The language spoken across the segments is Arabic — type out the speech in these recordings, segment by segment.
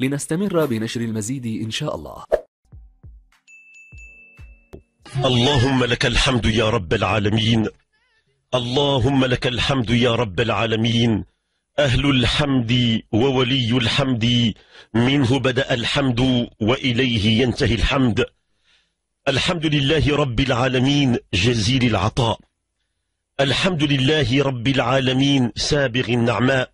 لنستمر بنشر المزيد إن شاء الله اللهم لك الحمد يا رب العالمين اللهم لك الحمد يا رب العالمين أهل الحمد وولي الحمد منه بدأ الحمد وإليه ينتهي الحمد الحمد لله رب العالمين جزيل العطاء الحمد لله رب العالمين سابغ النعماء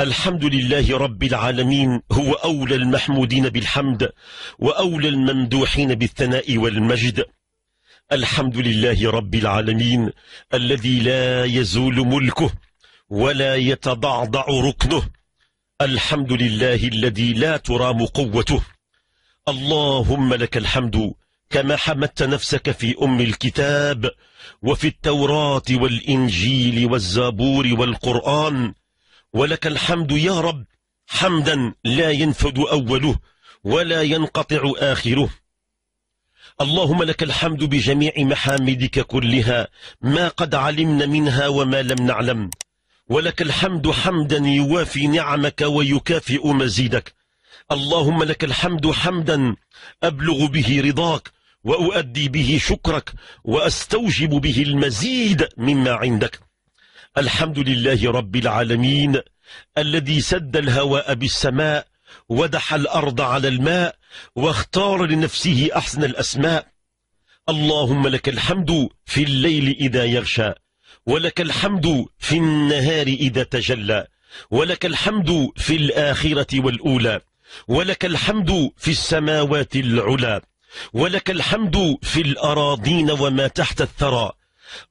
الحمد لله رب العالمين هو أولى المحمودين بالحمد وأولى الممدوحين بالثناء والمجد الحمد لله رب العالمين الذي لا يزول ملكه ولا يتضعضع ركنه الحمد لله الذي لا ترام قوته اللهم لك الحمد كما حمدت نفسك في أم الكتاب وفي التوراة والإنجيل والزبور والقرآن ولك الحمد يا رب حمدا لا ينفد أوله ولا ينقطع آخره اللهم لك الحمد بجميع محامدك كلها ما قد علمنا منها وما لم نعلم ولك الحمد حمدا يوافي نعمك ويكافئ مزيدك اللهم لك الحمد حمدا أبلغ به رضاك وأؤدي به شكرك وأستوجب به المزيد مما عندك الحمد لله رب العالمين الذي سد الهواء بالسماء ودح الأرض على الماء واختار لنفسه أحسن الأسماء اللهم لك الحمد في الليل إذا يغشى ولك الحمد في النهار إذا تجلى ولك الحمد في الآخرة والأولى ولك الحمد في السماوات العلى ولك الحمد في الأراضين وما تحت الثرى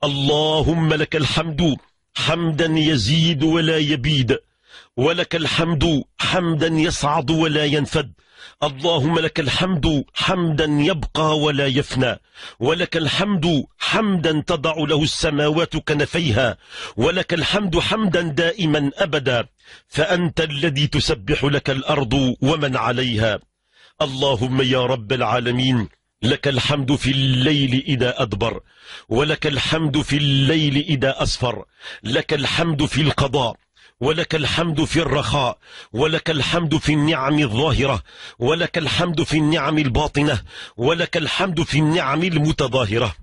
اللهم لك الحمد حمدا يزيد ولا يبيد ولك الحمد حمدا يصعد ولا ينفد اللهم لك الحمد حمدا يبقى ولا يفنى ولك الحمد حمدا تضع له السماوات كنفيها ولك الحمد حمدا دائما أبدا فأنت الذي تسبح لك الأرض ومن عليها اللهم يا رب العالمين لك الحمد في الليل إذا أدبر ولك الحمد في الليل إذا أسفر لك الحمد في القضاء ولك الحمد في الرخاء ولك الحمد في النعم الظاهرة ولك الحمد في النعم الباطنة ولك الحمد في النعم المتظاهرة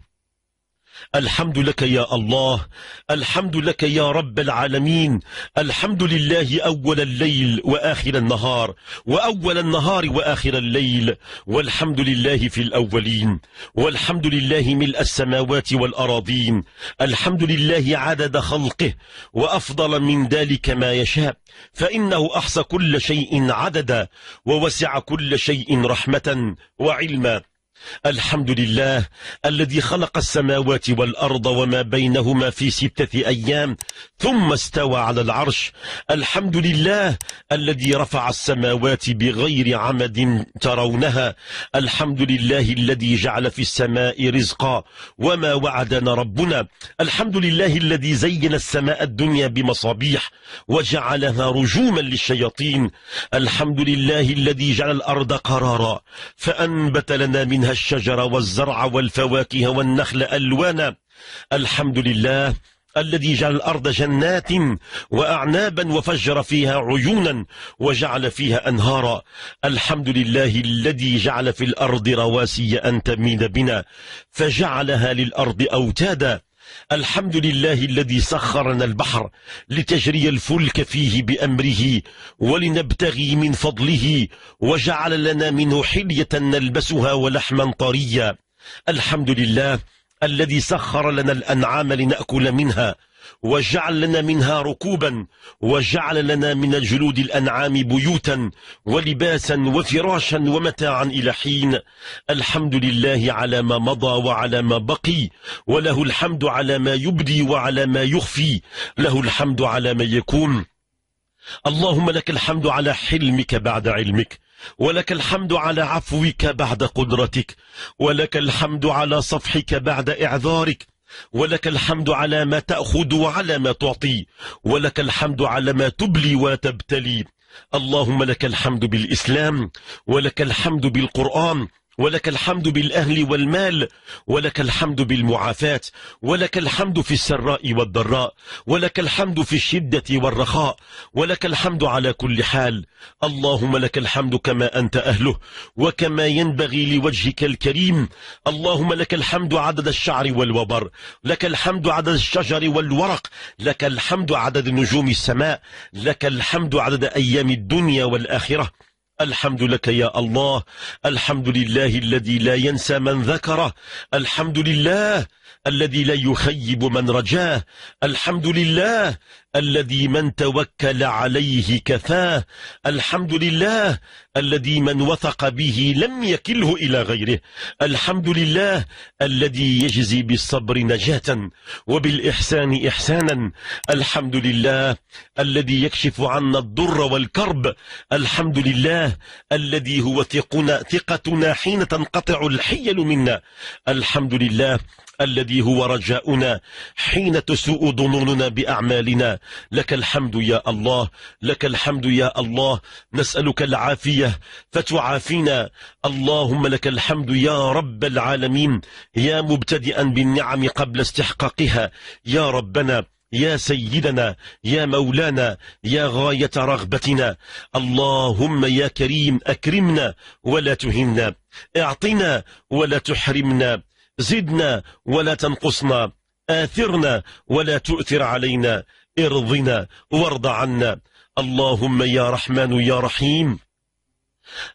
الحمد لك يا الله الحمد لك يا رب العالمين الحمد لله أول الليل وآخر النهار وأول النهار وآخر الليل والحمد لله في الأولين والحمد لله ملء السماوات والأراضين الحمد لله عدد خلقه وأفضل من ذلك ما يشاء فإنه أحصى كل شيء عددا ووسع كل شيء رحمة وعلما الحمد لله الذي خلق السماوات والأرض وما بينهما في ستة أيام ثم استوى على العرش الحمد لله الذي رفع السماوات بغير عمد ترونها الحمد لله الذي جعل في السماء رزقا وما وعدنا ربنا الحمد لله الذي زين السماء الدنيا بمصابيح وجعلها رجوما للشياطين الحمد لله الذي جعل الأرض قرارا فأنبت لنا منها منها الشجر والزرع والفواكه والنخل ألوانا الحمد لله الذي جعل الأرض جنات وأعنابا وفجر فيها عيونا وجعل فيها أنهارا الحمد لله الذي جعل في الأرض رواسي أن تميد بنا فجعلها للأرض أوتادا الحمد لله الذي سخرنا البحر لتجري الفلك فيه بأمره ولنبتغي من فضله وجعل لنا منه حلية نلبسها ولحما طريا الحمد لله الذي سخر لنا الأنعام لنأكل منها وجعل لنا منها ركوبا وجعل لنا من الجلود الأنعام بيوتا ولباسا وفراشا ومتاعا إلى حين الحمد لله على ما مضى وعلى ما بقي وله الحمد على ما يبدي وعلى ما يخفي له الحمد على ما يكون اللهم لك الحمد على حلمك بعد علمك ولك الحمد على عفوك بعد قدرتك ولك الحمد على صفحك بعد إعذارك ولك الحمد على ما تأخذ وعلى ما تعطي ولك الحمد على ما تبلي وتبتلي اللهم لك الحمد بالإسلام ولك الحمد بالقرآن ولك الحمد بالأهل والمال ولك الحمد بالمعافاة ولك الحمد في السراء والضراء ولك الحمد في الشدة والرخاء ولك الحمد على كل حال اللهم لك الحمد كما أنت أهله وكما ينبغي لوجهك الكريم اللهم لك الحمد عدد الشعر والوبر لك الحمد عدد الشجر والورق لك الحمد عدد نجوم السماء لك الحمد عدد أيام الدنيا والآخرة الحمد لك يا الله الحمد لله الذي لا ينسى من ذكره الحمد لله الذي لا يخيب من رجاه الحمد لله الذي من توكل عليه كفاه الحمد لله الذي من وثق به لم يكله إلى غيره الحمد لله الذي يجزي بالصبر نجاة وبالإحسان إحسانا الحمد لله الذي يكشف عنا الضر والكرب الحمد لله الذي هو ثقنا, ثقتنا حين تنقطع الحيل منا الحمد لله الذي هو رجاؤنا حين تسوء ظنوننا بأعمالنا لك الحمد يا الله لك الحمد يا الله نسألك العافية فتعافينا اللهم لك الحمد يا رب العالمين يا مبتدئا بالنعم قبل استحقاقها يا ربنا يا سيدنا يا مولانا يا غاية رغبتنا اللهم يا كريم أكرمنا ولا تهنا اعطنا ولا تحرمنا زدنا ولا تنقصنا آثرنا ولا تؤثر علينا ارضنا وارض عنا اللهم يا رحمن يا رحيم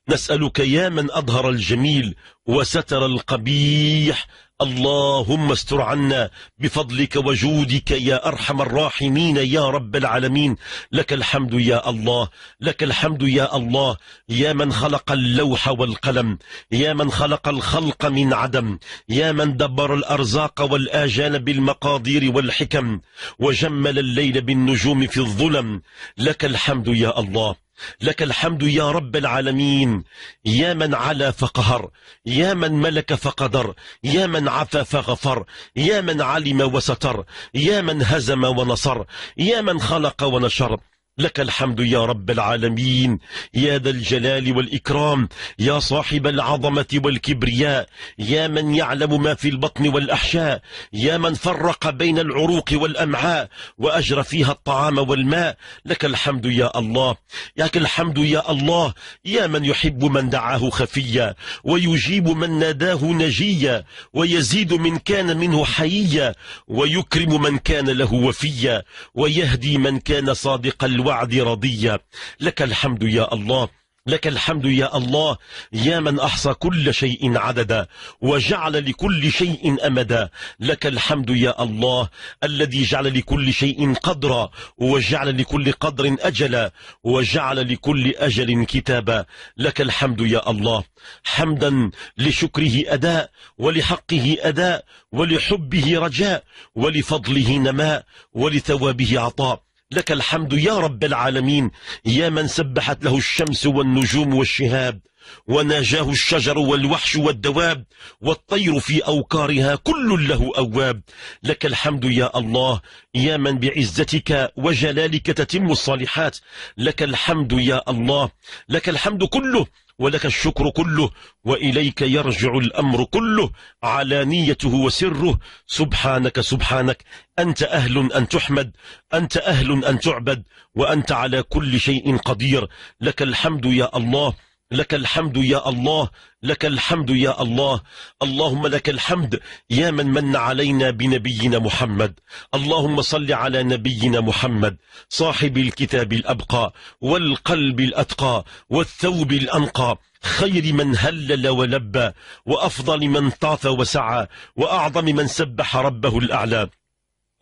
نسألك يا من أظهر الجميل وستر القبيح اللهم استر عنا بفضلك وجودك يا أرحم الراحمين يا رب العالمين لك الحمد يا الله لك الحمد يا الله يا من خلق اللوح والقلم يا من خلق الخلق من عدم يا من دبر الأرزاق والآجال بالمقادير والحكم وجمل الليل بالنجوم في الظلم لك الحمد يا الله لك الحمد يا رب العالمين يا من علا فقهر يا من ملك فقدر يا من عفا فغفر يا من علم وستر يا من هزم ونصر يا من خلق ونشر لك الحمد يا رب العالمين يا ذا الجلال والإكرام يا صاحب العظمة والكبرياء يا من يعلم ما في البطن والأحشاء يا من فرق بين العروق والأمعاء وأجرى فيها الطعام والماء لك الحمد يا الله لك الحمد يا الله يا من يحب من دعاه خفيا ويجيب من ناداه نجيا ويزيد من كان منه حييا ويكرم من كان له وفيا ويهدي من كان صادق الوعد رضيا لك الحمد يا الله لك الحمد يا الله يا من أحصى كل شيء عددا وجعل لكل شيء أمدا لك الحمد يا الله الذي جعل لكل شيء قدرا وجعل لكل قدر أجلا وجعل لكل أجل كتابا لك الحمد يا الله حمدا لشكره أداء ولحقه أداء ولحبه رجاء ولفضله نماء ولثوابه عطاء لك الحمد يا رب العالمين يا من سبحت له الشمس والنجوم والشهاب وناجاه الشجر والوحش والدواب والطير في أوكارها كل له أواب لك الحمد يا الله يا من بعزتك وجلالك تتم الصالحات لك الحمد يا الله لك الحمد كله ولك الشكر كله وإليك يرجع الأمر كله علانيته وسره سبحانك سبحانك أنت أهل أن تحمد أنت أهل أن تعبد وأنت على كل شيء قدير لك الحمد يا الله لك الحمد يا الله لك الحمد يا الله اللهم لك الحمد يا من من علينا بنبينا محمد اللهم صل على نبينا محمد صاحب الكتاب الأبقى والقلب الأتقى والثوب الأنقى خير من هلل ولبى وأفضل من طاف وسعى وأعظم من سبح ربه الأعلى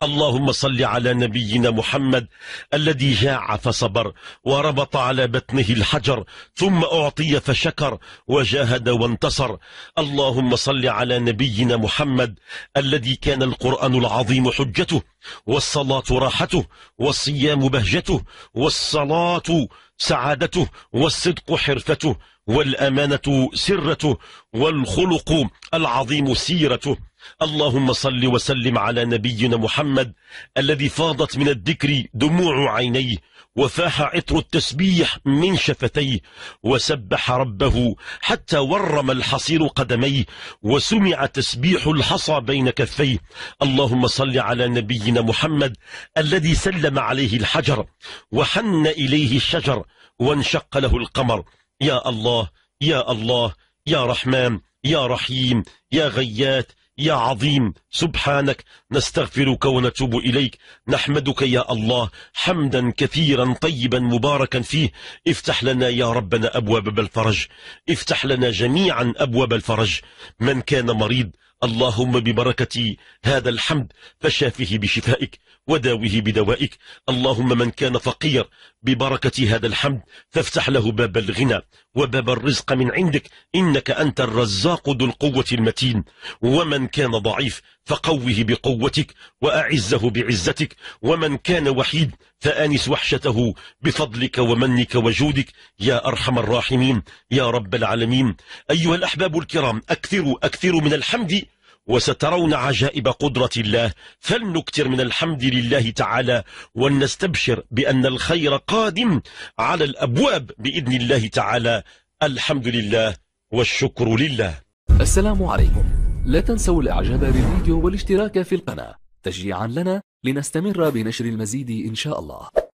اللهم صل على نبينا محمد الذي جاع فصبر وربط على بطنه الحجر ثم أعطي فشكر وجاهد وانتصر اللهم صل على نبينا محمد الذي كان القرآن العظيم حجته والصلاة راحته والصيام بهجته والصلاة سعادته والصدق حرفته والأمانة سرته والخلق العظيم سيرته اللهم صل وسلم على نبينا محمد الذي فاضت من الذكر دموع عينيه وفاح عطر التسبيح من شفتيه وسبح ربه حتى ورم الحصير قدميه وسمع تسبيح الحصى بين كفيه اللهم صل على نبينا محمد الذي سلم عليه الحجر وحن إليه الشجر وانشق له القمر يا الله يا الله يا رحمن يا رحيم يا غيات يا عظيم سبحانك نستغفرك ونتوب إليك نحمدك يا الله حمدا كثيرا طيبا مباركا فيه افتح لنا يا ربنا أبواب الفرج افتح لنا جميعا أبواب الفرج من كان مريض اللهم ببركة هذا الحمد فشافه بشفائك وداوه بدوائك اللهم من كان فقير ببركة هذا الحمد فافتح له باب الغنى وباب الرزق من عندك إنك أنت الرزاق ذو القوة المتين ومن كان ضعيف فقوه بقوتك وأعزه بعزتك ومن كان وحيد فآنس وحشته بفضلك ومنك وجودك يا أرحم الراحمين يا رب العالمين أيها الأحباب الكرام أكثروا أكثروا من الحمد وسترون عجائب قدرة الله فلنكثر من الحمد لله تعالى ولنستبشر بأن الخير قادم على الأبواب بإذن الله تعالى الحمد لله والشكر لله السلام عليكم لا تنسوا الإعجاب بالفيديو والاشتراك في القناة تشجيعا لنا لنستمر بنشر المزيد إن شاء الله